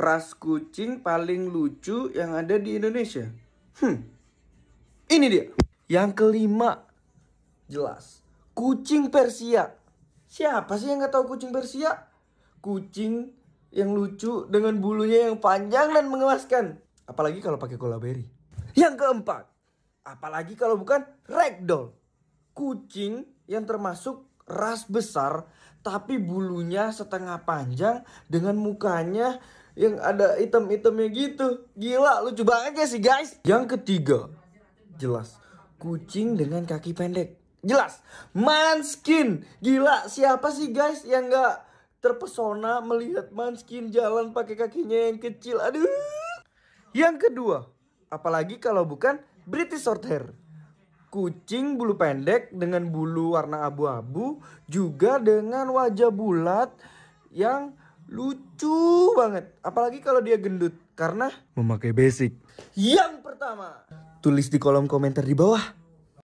ras kucing paling lucu yang ada di Indonesia. Hmm. Ini dia. Yang kelima. Jelas. Kucing Persia. Siapa sih yang nggak tahu kucing Persia? Kucing yang lucu dengan bulunya yang panjang dan mengemaskan. Apalagi kalau pakai cola berry. Yang keempat. Apalagi kalau bukan ragdoll. Kucing yang termasuk ras besar tapi bulunya setengah panjang dengan mukanya yang ada item-itemnya gitu. Gila, lucu banget ya sih guys. Yang ketiga, jelas kucing dengan kaki pendek. Jelas, manskin. Gila, siapa sih guys yang nggak terpesona melihat manskin jalan pakai kakinya yang kecil. Aduh. Yang kedua, apalagi kalau bukan British Shorthair. Kucing bulu pendek dengan bulu warna abu-abu juga dengan wajah bulat yang lucu banget, apalagi kalau dia gendut karena memakai basic. Yang pertama, tulis di kolom komentar di bawah